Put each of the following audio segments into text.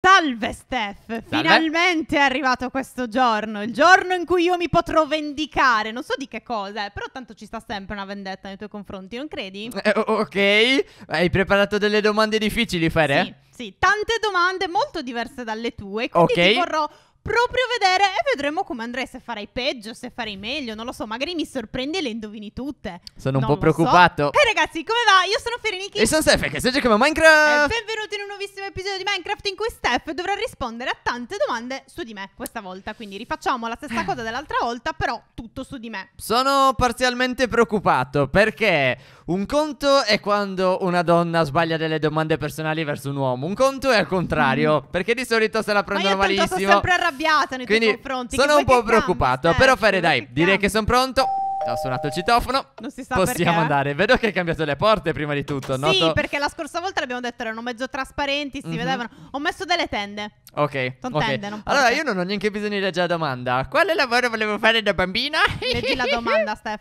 Salve Steph, finalmente è arrivato questo giorno, il giorno in cui io mi potrò vendicare, non so di che cosa, però tanto ci sta sempre una vendetta nei tuoi confronti, non credi? Eh, ok, hai preparato delle domande difficili, Fere? Sì, sì, tante domande molto diverse dalle tue, quindi okay. ti vorrò proprio vedere e vedremo come andrai, se farai peggio, se farai meglio, non lo so, magari mi sorprendi e le indovini tutte. Sono non un po' preoccupato. So. Eh, e ragazzi, come va? Io sono Ferenichi. E sono Steph, che stai giocando a Minecraft. E eh, benvenuti in un nuovissimo episodio di Minecraft in cui Steph dovrà rispondere a tante domande su di me questa volta, quindi rifacciamo la stessa eh. cosa dell'altra volta, però tutto su di me. Sono parzialmente preoccupato perché un conto è quando una donna sbaglia delle domande personali verso un uomo, un conto è al contrario, mm. perché di solito se la prendono malissimo. Ma io malissimo. sono sempre arrabbiato arrabbiata nei Quindi, tuoi confronti. Sono un po' preoccupato. Cambi, però, Fede, dai, che direi che sono pronto. Ho suonato il citofono. Non si sa Possiamo perché. Eh? andare. Vedo che hai cambiato le porte prima di tutto. Sì, Noto... perché la scorsa volta l'abbiamo detto erano mezzo trasparenti, si mm -hmm. vedevano. Ho messo delle tende. Ok. Sono okay. tende, non Allora, io non ho neanche bisogno di leggere la domanda. Quale lavoro volevo fare da bambina? Leggi la domanda, Steph.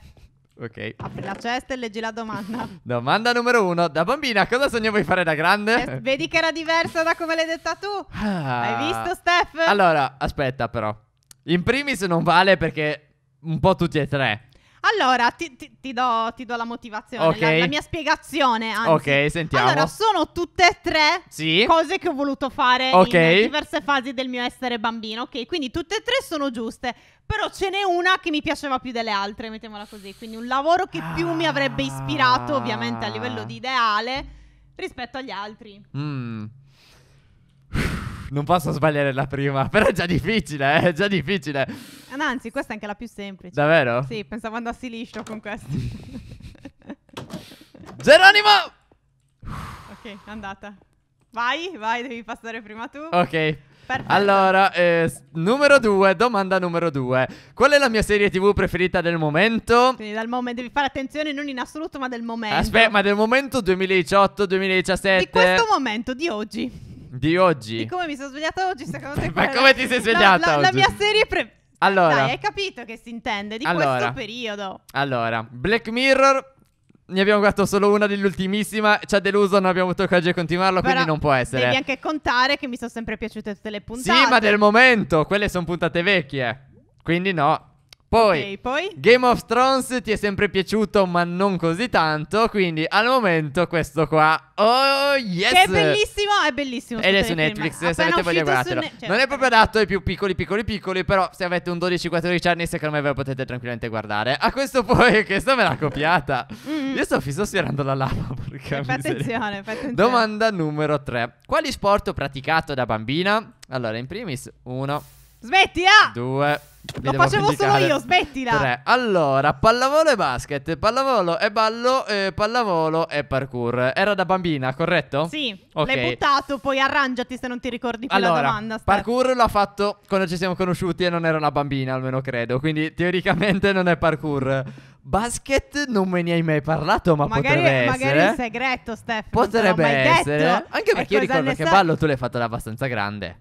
Ok. Apri la cesta e leggi la domanda. domanda numero uno. Da bambina cosa sognavi fare da grande? Eh, vedi che era diversa da come l'hai detta tu. Ah. Hai visto, Steph? Allora, aspetta però. In primis non vale perché un po' tutti e tre. Allora, ti, ti, ti, do, ti do, la motivazione, okay. la, la, mia spiegazione. Anzi. Ok, sentiamo. Allora, sono tutte e tre sì. cose che ho voluto fare okay. in diverse fasi del mio essere bambino. Ok, quindi tutte e tre sono giuste. Però ce n'è una che mi piaceva più delle altre, mettiamola così. Quindi un lavoro che ah. più mi avrebbe ispirato, ovviamente a livello di ah. ideale, rispetto agli altri. Mm non posso sbagliare la prima, però è già difficile, eh? è già difficile. anzi, questa è anche la più semplice. Davvero? Sì, pensavo andassi liscio con questa. Geronimo! Ok, andata. Vai, vai, devi passare prima tu. Ok. Perfetto. Allora, eh, numero due, domanda numero due. Qual è la mia serie TV preferita del momento? Quindi dal momento devi fare attenzione non in assoluto, ma del momento. Aspetta, ma del momento 2018-2017. Di questo momento, di oggi. Di oggi. Di come mi sono svegliata oggi, secondo te? Ma come ti sei svegliata la, la, oggi? La mia serie pre... Allora. Dai, hai capito che si intende di allora, questo periodo. Allora, Black Mirror ne abbiamo guardato solo una dell'ultimissima. Ci ha deluso, non abbiamo avuto il coraggio di continuarlo. Però quindi non può essere. Devi anche contare che mi sono sempre piaciute tutte le puntate. Sì, ma del momento, quelle sono puntate vecchie. Quindi no. Poi, okay, poi, Game of Thrones ti è sempre piaciuto, ma non così tanto. Quindi al momento questo qua. Oh yes! Che è bellissimo, è bellissimo. Ed è su Netflix, se avete voglia guardatelo. Ne- cioè, non è eh. proprio adatto ai più piccoli, piccoli, piccoli. Però se avete un 12-14 anni, secondo me ve lo potete tranquillamente guardare. A questo poi, questa me l'ha copiata. Mm-hmm. Io sto fisso stirando la lama. Porca fai attenzione, fai attenzione. Domanda numero 3. Quali sport ho praticato da bambina? Allora, in primis, uno Smettila! Due. Lo facevo solo io, smettila! Tre. Allora, pallavolo e basket, pallavolo e ballo, eh, pallavolo e parkour. Era da bambina, corretto? Sì, okay. l'hai buttato, poi arrangiati se non ti ricordi più allora, domanda. Steph. parkour l'ha fatto quando ci siamo conosciuti e non era una bambina, almeno credo. Quindi teoricamente non è parkour. Basket non me ne hai mai parlato, ma magari, potrebbe essere. Magari il segreto, Stefano. Potrebbe essere. Detto. Anche perché io ricordo che sa... ballo tu l'hai fatto da abbastanza grande.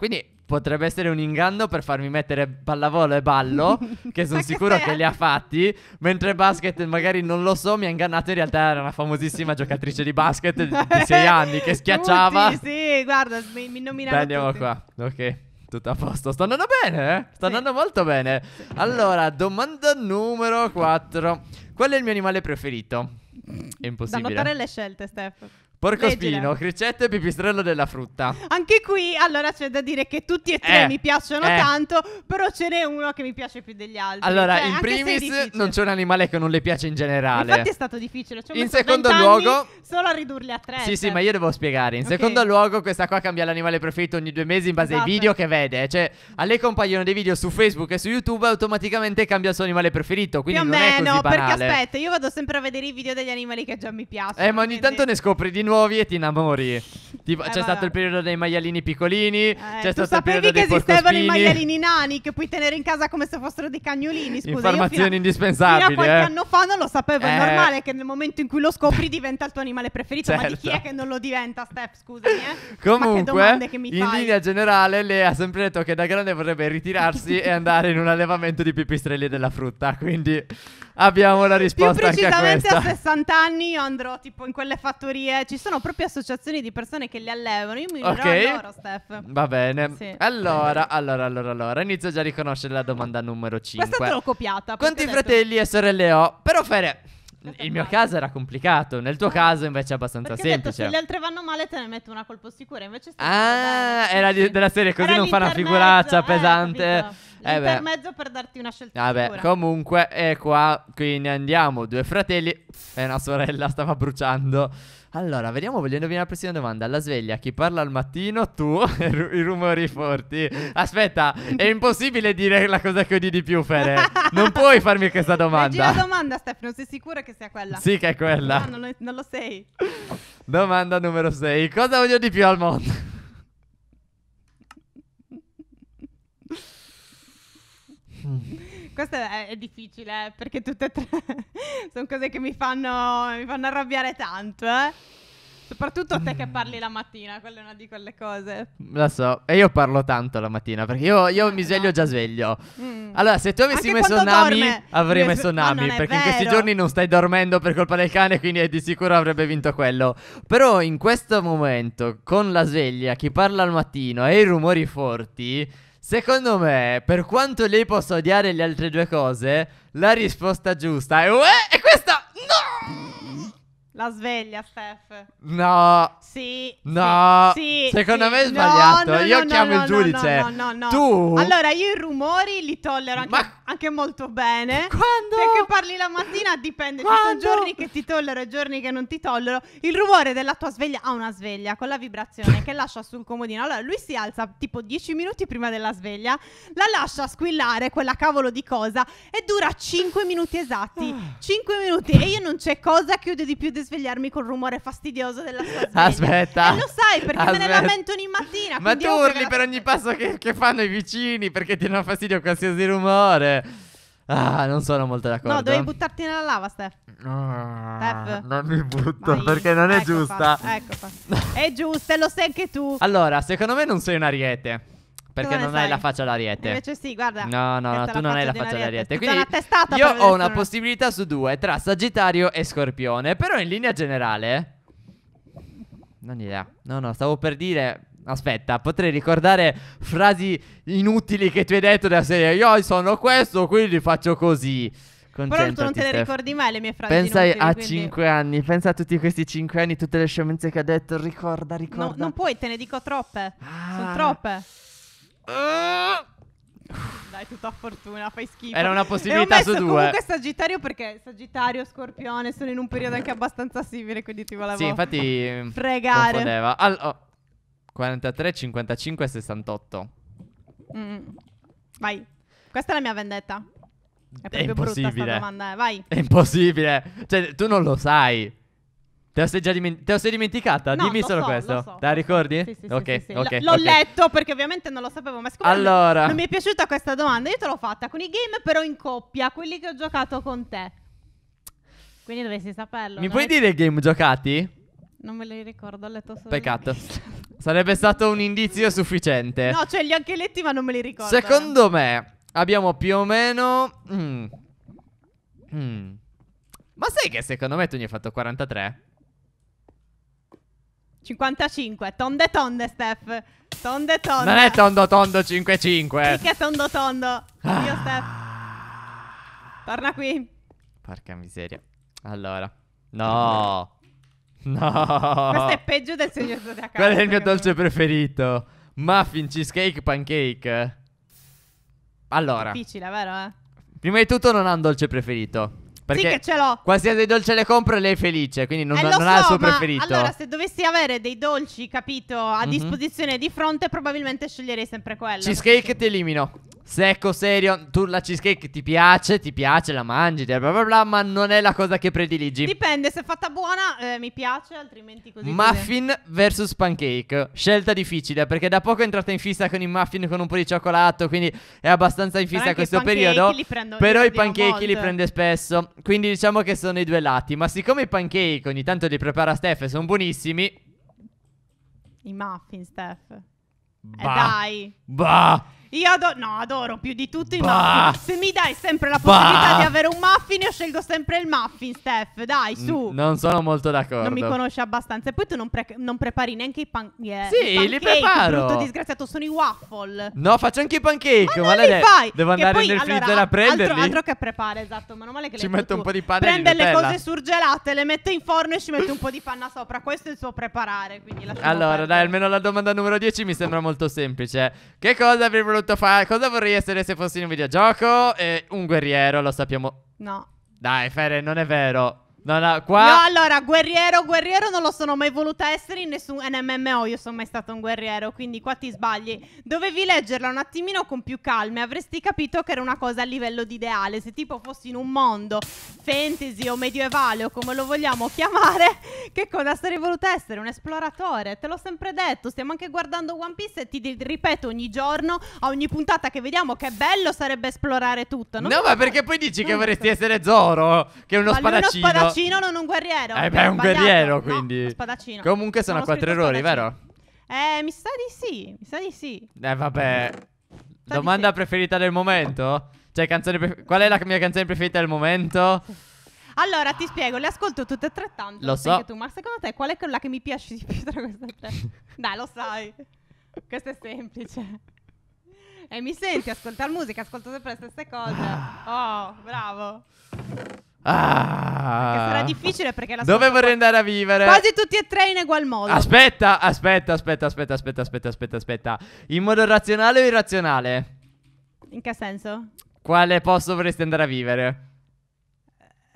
Quindi potrebbe essere un inganno per farmi mettere pallavolo e ballo, che sono sicuro che li ha fatti, mentre basket magari non lo so, mi ha ingannato, in realtà era una famosissima giocatrice di basket di 6 anni che schiacciava. Tutti, sì, guarda, mi, mi nominava Beh, andiamo tutti. Oh, qua, ok. Tutto a posto, sta andando bene, eh? sta sì. andando molto bene. Allora, domanda numero 4. Qual è il mio animale preferito? È impossibile. Da notare le scelte, Steph. Porcospino, cricetto e pipistrello della frutta. Anche qui, allora c'è da dire che tutti e tre eh, mi piacciono eh. tanto, però ce n'è uno che mi piace più degli altri. Allora, cioè, in primis non c'è un animale che non le piace in generale. Infatti è stato difficile. Cioè, in secondo luogo... Solo a ridurli a tre. Sì, sì, cioè. ma io devo spiegare. In okay. secondo luogo questa qua cambia l'animale preferito ogni due mesi in base esatto. ai video che vede. Cioè, a lei compaiono dei video su Facebook e su YouTube automaticamente cambia il suo animale preferito. Quindi più non meno, è così banale. perché aspetta, io vado sempre a vedere i video degli animali che già mi piacciono. Eh, ma ogni quindi... tanto ne scopri di nuovo nuovi e ti innamori. Tipo, eh, c'è stato il periodo dei maialini piccolini. Eh, c'è stato il periodo dei esistevano i maialini nani che puoi tenere in casa come se fossero dei cagnolini. Scusa, Informazioni indispensabili. Fino qualche eh. anno fa non lo sapevo. È eh. normale che nel momento in cui lo scopri diventa il tuo animale preferito. Certo. Ma di chi è certo. che non lo diventa, Steph? Scusami, eh. Comunque, che che in fai? linea generale, lei ha sempre detto che da grande vorrebbe ritirarsi e andare in un allevamento di pipistrelli della frutta. Quindi abbiamo la risposta anche a a 60 anni io andrò tipo in quelle fattorie, ci sono proprio associazioni di persone che li allevano. Io mi unirò okay. a loro, Steph. Va bene. Sì. Allora, allora, allora, allora, inizio già a riconoscere la domanda numero 5. Questa te l'ho copiata. Quanti fratelli e sorelle ho? Però Fere il mio caso era complicato, nel tuo ah. caso invece è abbastanza Perché semplice. Detto, se le altre vanno male te ne metto una colpo sicura, invece Ah, male, era di, della serie così era non fa una figuraccia eh, pesante. Eh, per mezzo per darti una scelta Vabbè, ah sicura. comunque è qua, quindi andiamo, due fratelli e una sorella stava bruciando. Allora, vediamo, voglio indovinare la prossima domanda. La sveglia, chi parla al mattino? Tu, i rumori forti. Aspetta, è impossibile dire la cosa che odi di più, Fere. Non puoi farmi questa domanda. Leggi la domanda, Stefano, sei sicura che sia quella? Sì che è quella. No, non lo, non lo sei. Domanda numero 6. Cosa odio di più al mondo? questo è, difficile eh, perché tutte e tre sono cose che mi fanno, mi fanno arrabbiare tanto. Eh. Soprattutto a te che parli la mattina, quella è una di quelle cose. Lo so, e io parlo tanto la mattina perché io, io eh, mi sveglio già sveglio. Mm. Allora, se tu avessi Anche messo Nami, dorme. avrei messo su- Nami perché vero. in questi giorni non stai dormendo per colpa del cane, quindi di sicuro avrebbe vinto quello. Però in questo momento, con la sveglia, chi parla al mattino e i rumori forti Secondo me, per quanto lei possa odiare le altre due cose, la risposta giusta è... Uè, è questa! La sveglia, Steph. No. Sì. No. Sì, Secondo sì. me è sbagliato. No, no, io no, chiamo il giudice. No, no, no, Tu. Allora, io i rumori li tollero anche, Ma... anche molto bene. Quando? Perché parli la mattina dipende. Quando? Ci sono giorni che ti tollero e giorni che non ti tollero. Il rumore della tua sveglia ha una sveglia con la vibrazione che lascia sul comodino. Allora, lui si alza tipo 10 minuti prima della sveglia, la lascia squillare quella cavolo di cosa e dura 5 minuti esatti. 5 ah. minuti. E io non c'è cosa che odio di più di di svegliarmi col rumore fastidioso della sua sveglia. Aspetta. E lo sai perché Aspetta. me ne lamento ogni mattina. Ma tu urli per ogni passo che, che, fanno i vicini perché ti danno fastidio qualsiasi rumore. Ah, non sono molto d'accordo. No, devi buttarti nella lava, Steph. No, Steph. Non mi butto Vai. perché non è ecco giusta. Fa, ecco fa. È giusta e lo sai anche tu. Allora, secondo me non sei un ariete. Perché non, hai la faccia d'ariete. Invece sì, guarda. No, no, no tu non hai la faccia d'ariete. Quindi io ho una possibilità su due tra Sagittario e Scorpione. Però in linea generale... Non idea. No, no, stavo per dire... Aspetta, potrei ricordare frasi inutili che tu hai detto della serie. Io sono questo, quindi faccio così. Però tu non te le ricordi mai le mie frasi. Pensa inutili, a quindi... 5 anni, pensa a tutti questi 5 anni, tutte le scemenze che ha detto. Ricorda, ricorda. No, non puoi, te ne dico troppe. Ah. Sono troppe. Dai, tutta fortuna, fai schifo. Era una possibilità su due. Comunque Sagittario perché Sagittario, Scorpione sono in un periodo anche abbastanza simile, quindi ti volevo Sì, infatti fregare. Mm, confondeva. 43, 55 68. Mm. Vai. Questa è la mia vendetta. È, è proprio brutta questa domanda, eh. vai. È impossibile. Cioè, tu non lo sai. Te lo sei già diment- te la sei dimenticata? No, Dimmi lo solo so, questo. lo so. Te la ricordi? Sì, sì, sì, ok, sì, sì. L- ok, L'ho ok. letto perché ovviamente non lo sapevo, ma siccome Allora. non mi è piaciuta questa domanda, io te l'ho fatta con i game però in coppia, quelli che ho giocato con te. Quindi dovresti saperlo. Mi puoi dire i game giocati? Non me li ricordo, ho letto solo... Peccato. Sarebbe stato un indizio sufficiente. No, cioè li ho anche letti ma non me li ricordo. Secondo me abbiamo più o meno. mm, mm. Ma sai che secondo me tu ne hai fatto 43? 55. Tonde tonde, Steph. Tonde tonde. Non è tondo tondo 55. Sì che è tondo tondo. Ah. Io, Steph. Torna qui. Porca miseria. Allora. No. No. Questo è peggio del segno zodiacale. Qual è il mio dolce preferito? Muffin, cheesecake, pancake. Allora. Difficile, vero? Eh? Prima di tutto non ha un dolce preferito. Perché sì che ce l'ho. Qualsiasi dolce le compro lei è felice, quindi non, eh, non so, ha il suo preferito. Allora, se dovessi avere dei dolci, capito, a mm -hmm. disposizione di fronte, probabilmente sceglierei sempre quello. Cheesecake ti elimino. Secco, serio, tu la cheesecake ti piace, ti piace, la mangi, bla bla bla, ma non è la cosa che prediligi. Dipende, se è fatta buona eh, mi piace, altrimenti così. Muffin così. versus pancake, scelta difficile, perché da poco è entrata in fissa con i muffin con un po' di cioccolato, quindi è abbastanza in fissa questo periodo. Prendo, però i pancake li prende spesso, quindi diciamo che sono i due lati. Ma siccome i pancake ogni tanto li prepara Steph e sono buonissimi... I muffin, Steph. Eh, bah, eh dai. Bah. Io adoro, no, adoro più di tutto i bah, muffin. Se mi dai sempre la possibilità bah. di avere un muffin, io scelgo sempre il muffin, Steph. Dai, su. N- non sono molto d'accordo. Non mi conosci abbastanza. E poi tu non, pre- non prepari neanche i, pan- eh, sì, i pancake. Sì, li preparo. Brutto disgraziato, sono i waffle. No, faccio anche i pancake. Ma, ma li fai. Devo andare poi, nel freezer allora, a prenderli. Altro, altro che prepara, esatto. Ma male che ci metto un po' di panna. Prende le cose surgelate, le mette in forno e ci mette un po' di panna sopra. Questo è il suo preparare. Quindi Allora, perdere. dai, almeno la domanda numero 10 mi sembra molto semplice. Che cosa avrebbero brutto fare. Cosa vorrei essere se fossi in un videogioco? Eh, un guerriero, lo sappiamo. No. Dai, Fere, non è vero. No, no, qua... No, allora, guerriero, guerriero non lo sono mai voluta essere in nessun NMMO, io sono mai stato un guerriero, quindi qua ti sbagli. Dovevi leggerla un attimino con più calma e avresti capito che era una cosa a livello di ideale. Se tipo fossi in un mondo fantasy o medievale o come lo vogliamo chiamare, che cosa sarei voluta essere? Un esploratore, te l'ho sempre detto, stiamo anche guardando One Piece e ti ripeto ogni giorno, a ogni puntata che vediamo che bello sarebbe esplorare tutto. Non no, ma perché poi dici che vorresti essere Zoro, che è uno ma spadaccino spadaccino, non un guerriero. Eh, beh, è un guerriero, quindi. No, spadaccino. Comunque sono, sono quattro errori, vero? Eh, mi sa di sì. Mi sa di sì. Eh, vabbè. Domanda sì. preferita del momento? Cioè, canzone Qual è la mia canzone preferita del momento? Allora, ti spiego, le ascolto tutte e tre tanto. Lo so. Tu, ma secondo te qual è quella che mi piace di più tra queste tre? Dai, lo sai. Questo è semplice. E mi senti ascoltare musica, ascolto sempre le stesse cose. Ah. Oh, bravo. Ah, sarà difficile perché la Dove vorrei andare a vivere? Quasi tutti e tre in egual modo. Aspetta, aspetta, aspetta, aspetta, aspetta, aspetta, aspetta, aspetta. In modo razionale o irrazionale? In che senso? Quale posto vorresti andare a vivere?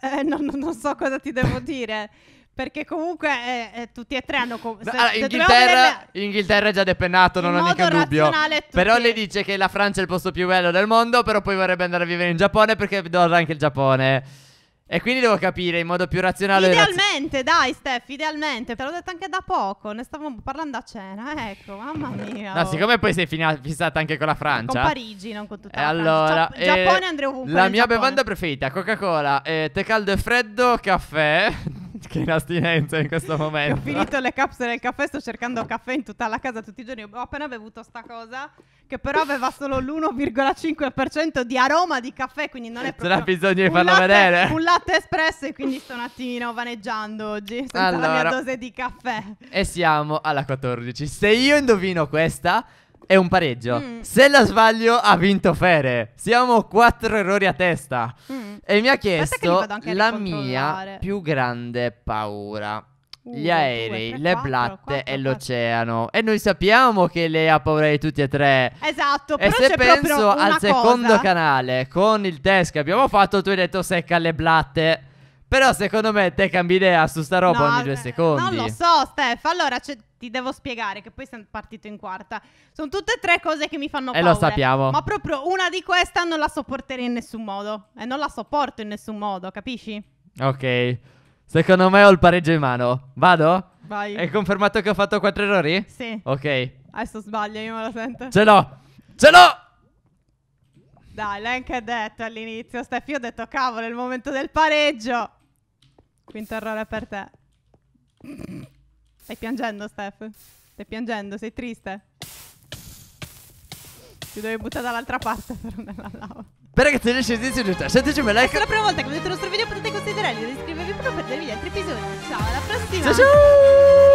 Eh, no, eh, no, non so cosa ti devo dire. Perché comunque eh, eh, tutti e tre hanno. Com- se, allora, Inghilterra, vedere... Inghilterra, è già depennato, non ho mica dubbio. Tutti... Però lei dice che la Francia è il posto più bello del mondo. Però poi vorrebbe andare a vivere in Giappone perché adora anche il Giappone. E quindi devo capire in modo più razionale. Idealmente, dai, Steph, idealmente. Te l'ho detto anche da poco. Ne stavamo parlando a cena. Ecco, mamma mia. No, oh. siccome poi sei fina- fissata anche con la Francia. Con Parigi, non con tutta eh, la allora, Gia- eh, Giappone andrei ovunque. La mia Giappone. bevanda preferita: Coca-Cola, eh, tè caldo e freddo, caffè, che in astinenza in questo momento. Ho finito le capsule del caffè, sto cercando caffè in tutta la casa tutti i giorni. Ho appena bevuto sta cosa che però aveva solo l'1,5% di aroma di caffè, quindi non è proprio... C'era bisogno di farla latte, vedere. Un latte espresso e quindi sto un attimino vaneggiando oggi senza allora, la mia dose di caffè. E siamo alla 14. Se io indovino questa è un pareggio. Mm. Se la sbaglio, ha vinto Fere. Siamo quattro errori a testa. Mm. E mi ha chiesto la mia più grande paura. Uh, gli aerei, due, tre, le quattro, blatte quattro, e l'oceano. E noi sappiamo che lei ha paura di tutti e tre. Esatto. E se penso al secondo cosa. canale con il test che abbiamo fatto, tu hai detto secca le blatte. Però secondo me te cambi idea su sta roba no, ogni due eh, secondi. Non lo so, Steph. Allora, c'è ti devo spiegare che poi sei partito in quarta. Sono tutte e tre cose che mi fanno paura. E lo sappiamo. Ma proprio una di queste non la sopporterei in nessun modo. E non la sopporto in nessun modo, capisci? Ok. Secondo me ho il pareggio in mano. Vado? Vai. Hai confermato che ho fatto quattro errori? Sì. Ok. Adesso sbaglio, io me lo sento. Ce l'ho! Ce l'ho! Dai, l'hai anche detto all'inizio, Steffi. Io ho detto, cavolo, è il momento del pareggio. Quinto errore per te. Stai piangendo, Steph? Stai piangendo? Sei triste? Ti devi buttare dall'altra parte però nella lava. Però che te ne scesi giù, senteci me like. Se è la prima volta che vedete il nostro video potete considerare di iscrivervi proprio per gli altri episodi. Ciao, alla prossima. Ciao ciao.